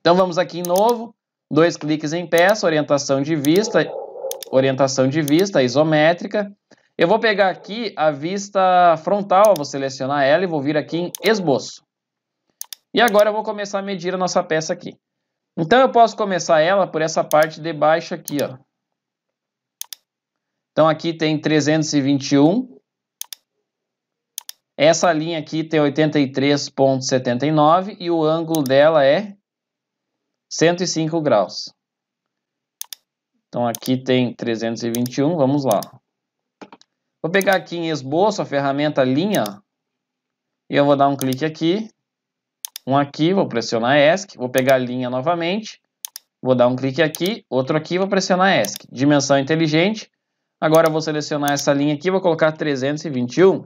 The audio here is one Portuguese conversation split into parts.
Então vamos aqui em novo, dois cliques em peça, orientação de vista, orientação de vista isométrica. Eu vou pegar aqui a vista frontal, vou selecionar ela e vou vir aqui em esboço. E agora eu vou começar a medir a nossa peça aqui. Então eu posso começar ela por essa parte de baixo aqui, ó. Então aqui tem 321 essa linha aqui tem 83,79 e o ângulo dela é 105 graus. Então aqui tem 321, vamos lá. Vou pegar aqui em esboço a ferramenta linha e eu vou dar um clique aqui, um aqui, vou pressionar ESC, vou pegar a linha novamente, vou dar um clique aqui, outro aqui, vou pressionar ESC. Dimensão inteligente, agora vou selecionar essa linha aqui, vou colocar 321.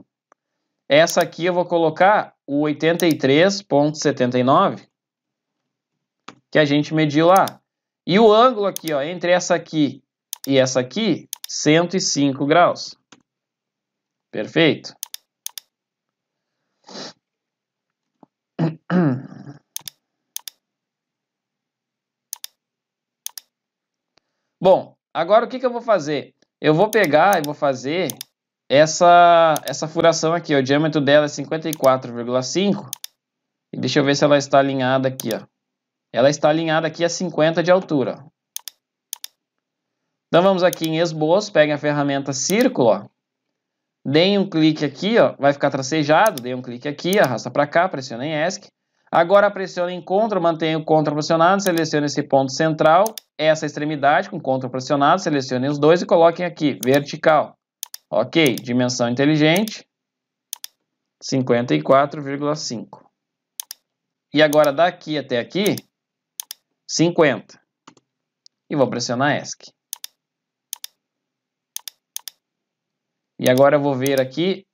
Essa aqui eu vou colocar o 83.79, que a gente mediu lá. E o ângulo aqui, ó, entre essa aqui e essa aqui, 105 graus. Perfeito? Bom, agora o que, que eu vou fazer? Eu vou pegar e vou fazer essa, essa furação aqui, ó, o diâmetro dela é 54,5. E deixa eu ver se ela está alinhada aqui, ó. Ela está alinhada aqui a 50 de altura. Então vamos aqui em esboço, peguem a ferramenta círculo, ó. Deem um clique aqui, ó, vai ficar tracejado, deem um clique aqui, arrasta para cá, em ESC. Agora em CTRL, mantenha o CTRL pressionado, selecione esse ponto central, essa extremidade com CTRL pressionado, selecione os dois e coloquem aqui, vertical. Ok, dimensão inteligente, 54,5. E agora daqui até aqui, 50. E vou pressionar ESC. E agora eu vou ver aqui,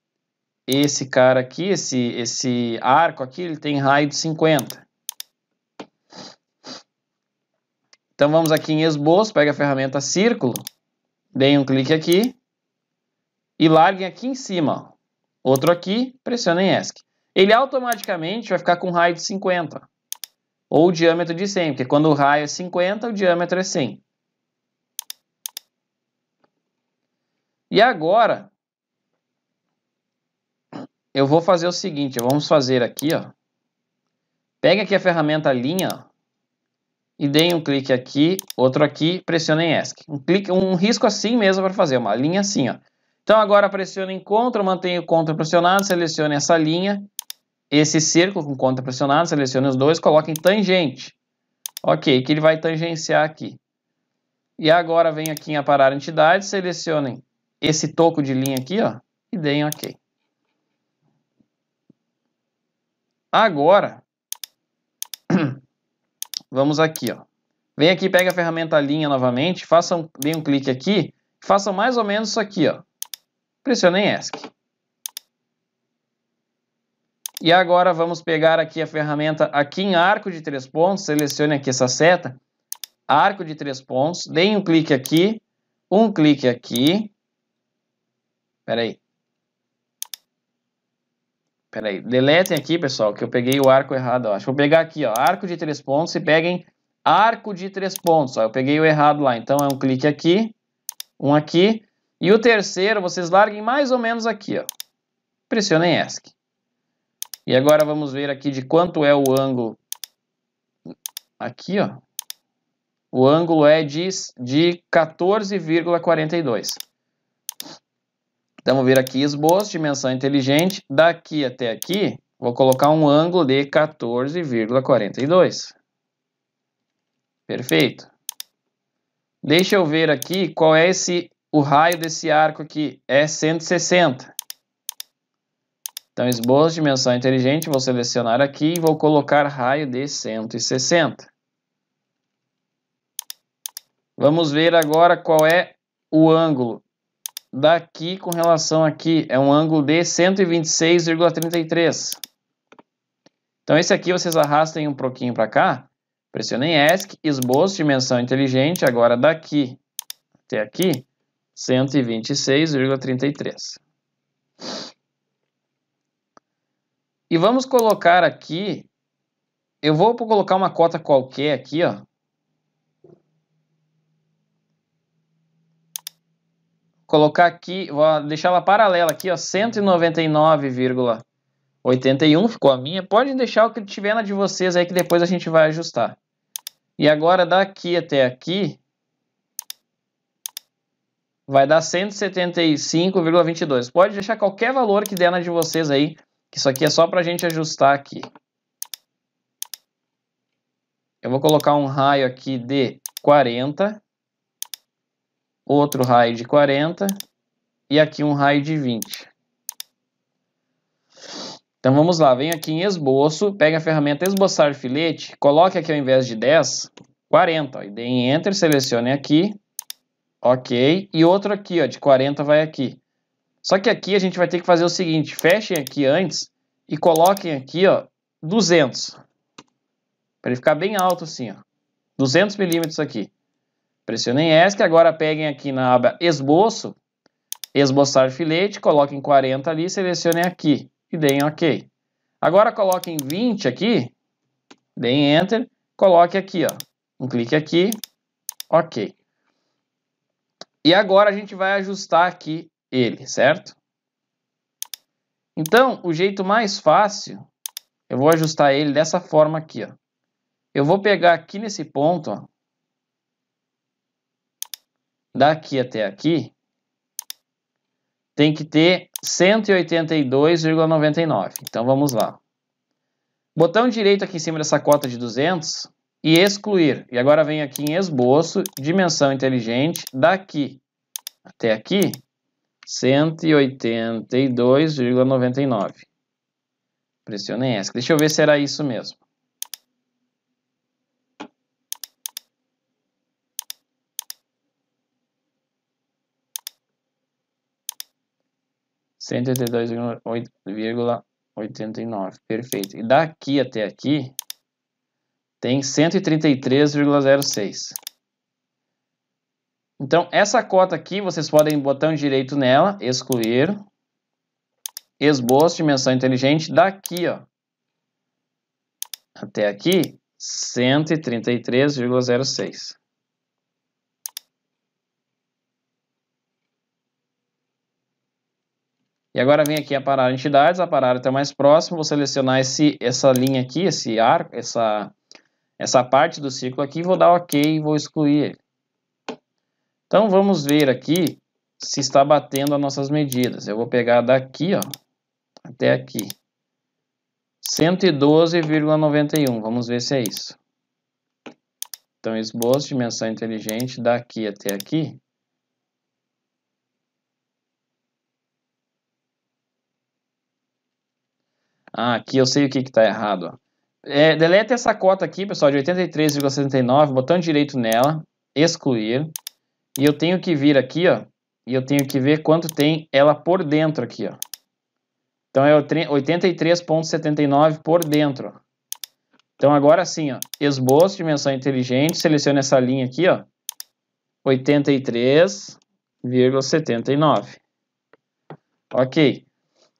esse cara aqui, esse, esse arco aqui, ele tem raio de 50. Então vamos aqui em esboço, pega a ferramenta círculo, dei um clique aqui, e larguem aqui em cima. Outro aqui, pressionem ESC. Ele automaticamente vai ficar com raio de 50. Ou diâmetro de 100, porque quando o raio é 50, o diâmetro é 100. E agora, eu vou fazer o seguinte, vamos fazer aqui, ó. Pega aqui a ferramenta linha e dê um clique aqui, outro aqui, pressione ESC. Um, clique, um risco assim mesmo para fazer, uma linha assim, ó. Então agora pressiono em contra, mantenho o contra pressionado, selecione essa linha, esse círculo com contra pressionado, selecione os dois, coloque em tangente. Ok, que ele vai tangenciar aqui. E agora venho aqui em aparar entidades, selecionem esse toco de linha aqui, ó, e deem OK. Agora, vamos aqui, ó. Vem aqui, pega a ferramenta linha novamente, façam, deem um clique aqui, façam mais ou menos isso aqui, ó. Pressiona em ESC. E agora vamos pegar aqui a ferramenta aqui em arco de três pontos, selecione aqui essa seta, arco de três pontos, dê um clique aqui, um clique aqui, peraí, peraí, deletem aqui pessoal, que eu peguei o arco errado, acho que vou pegar aqui, ó, arco de três pontos e peguem arco de três pontos, ó. eu peguei o errado lá, então é um clique aqui, um aqui, e o terceiro, vocês larguem mais ou menos aqui, ó. Pressionem ESC. E agora vamos ver aqui de quanto é o ângulo. Aqui, ó. O ângulo é de, de 14,42. Então, ver aqui, esboço, dimensão inteligente. Daqui até aqui, vou colocar um ângulo de 14,42. Perfeito. Deixa eu ver aqui qual é esse o raio desse arco aqui é 160. Então, esboço de dimensão inteligente, vou selecionar aqui e vou colocar raio de 160. Vamos ver agora qual é o ângulo daqui com relação aqui. É um ângulo de 126,33. Então, esse aqui vocês arrastem um pouquinho para cá. Pressionem ESC, esboço, dimensão inteligente. Agora, daqui até aqui, 126,33. E vamos colocar aqui, eu vou colocar uma cota qualquer aqui, ó. Colocar aqui, vou deixar ela paralela aqui, ó, 199,81 ficou a minha. Pode deixar o que tiver na de vocês aí que depois a gente vai ajustar. E agora daqui até aqui, vai dar 175,22. Pode deixar qualquer valor que der na de vocês aí, que isso aqui é só para a gente ajustar aqui. Eu vou colocar um raio aqui de 40, outro raio de 40 e aqui um raio de 20. Então vamos lá, vem aqui em esboço, pega a ferramenta esboçar filete, coloque aqui ao invés de 10, 40, ó, e dê em enter, selecione aqui, Ok. E outro aqui, ó, de 40 vai aqui. Só que aqui a gente vai ter que fazer o seguinte, fechem aqui antes e coloquem aqui, ó, 200. Para ele ficar bem alto assim, ó. 200 milímetros aqui. Pressionem ESC, agora peguem aqui na aba Esboço, esboçar filete, coloquem 40 ali, selecionem aqui e deem OK. Agora coloquem 20 aqui, deem Enter, coloque aqui, ó, um clique aqui, OK. E agora a gente vai ajustar aqui ele, certo? Então, o jeito mais fácil, eu vou ajustar ele dessa forma aqui, ó. Eu vou pegar aqui nesse ponto, ó, daqui até aqui, tem que ter 182,99. Então, vamos lá. Botão direito aqui em cima dessa cota de 200, e excluir. E agora vem aqui em esboço, dimensão inteligente, daqui até aqui, 182,99. Pressionei essa. Deixa eu ver se era isso mesmo. Cento e oitenta e dois vírgula oitenta e nove. Perfeito. E daqui até aqui, tem 133,06. Então, essa cota aqui, vocês podem botar direito nela, excluir, esboço, dimensão inteligente, daqui, ó, até aqui, 133,06. E agora vem aqui a parar entidades, a parar até mais próximo, vou selecionar esse, essa linha aqui, esse arco, essa, essa parte do ciclo aqui, vou dar OK e vou excluir ele. Então vamos ver aqui se está batendo as nossas medidas. Eu vou pegar daqui ó, até aqui. 112,91. Vamos ver se é isso. Então, esboço, dimensão inteligente, daqui até aqui. Ah, aqui eu sei o que está errado. Ó. É, deleta essa cota aqui, pessoal, de 83,79, botando direito nela, excluir. E eu tenho que vir aqui, ó, e eu tenho que ver quanto tem ela por dentro aqui, ó. Então é 83,79 por dentro. Então agora sim, ó, esboço, dimensão inteligente, seleciona essa linha aqui, ó, 83,79. Ok.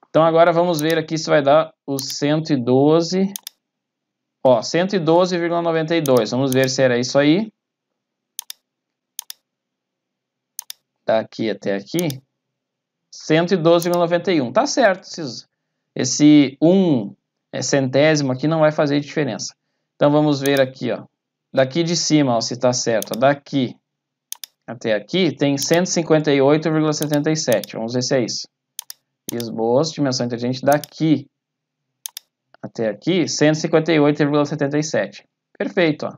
Então agora vamos ver aqui se vai dar os 112 Ó, 112,92. Vamos ver se era isso aí. Daqui tá até aqui. 112,91. Tá certo. Esses, esse 1 um, é centésimo aqui não vai fazer diferença. Então vamos ver aqui, ó. Daqui de cima, ó, se tá certo. daqui até aqui tem 158,77. Vamos ver se é isso. Esboço, dimensão inteligente daqui até aqui, 158,77. Perfeito, ó.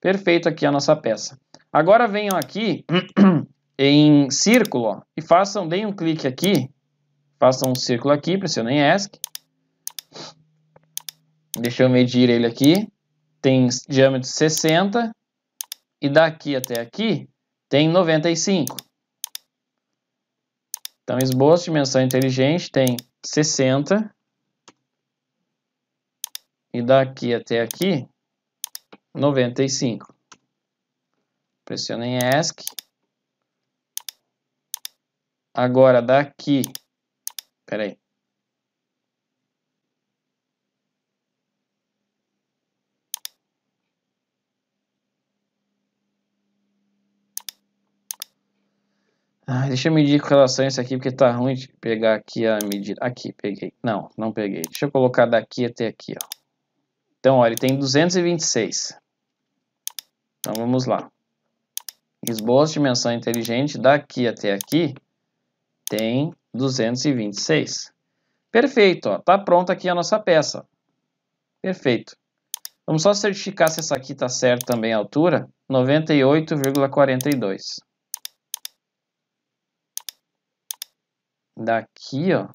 Perfeito aqui a nossa peça. Agora venham aqui em círculo, ó, e façam, deem um clique aqui, façam um círculo aqui, pressionem ESC. Deixa eu medir ele aqui. Tem diâmetro 60 e daqui até aqui tem 95. Então, esboço dimensão inteligente tem 60 e daqui até aqui 95. Pressiona em ESC. Agora daqui, peraí. Ah, deixa eu medir com relação a isso aqui, porque tá ruim de pegar aqui a medida. Aqui, peguei. Não, não peguei. Deixa eu colocar daqui até aqui, ó. Então, olha, ele tem 226. Então, vamos lá. Esboço de menção inteligente daqui até aqui tem 226. Perfeito, ó, tá pronta aqui a nossa peça. Perfeito. Vamos só certificar se essa aqui tá certa também a altura. 98,42. Daqui, ó,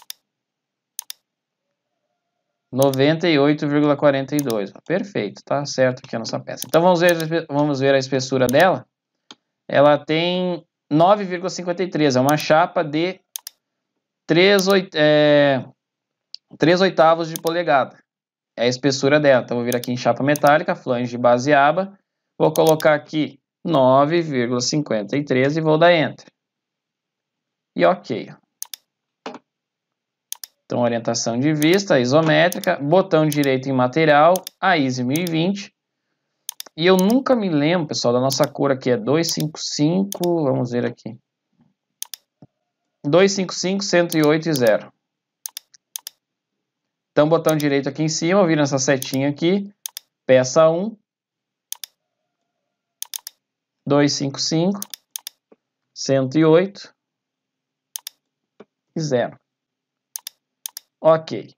98,42. Perfeito, tá certo aqui a nossa peça. Então vamos ver, vamos ver a espessura dela. Ela tem 9,53, é uma chapa de 3, 8, é, 3 oitavos de polegada. É a espessura dela. Então vou vir aqui em chapa metálica, flange, base aba. Vou colocar aqui 9,53 e vou dar Enter. E ok. Então, orientação de vista, isométrica, botão direito em material, a ISO 1020. E eu nunca me lembro, pessoal, da nossa cor aqui é 255, vamos ver aqui. 255, 108 e 0. Então, botão direito aqui em cima, vira essa setinha aqui, peça 1, 255, 108 e 0. Ok.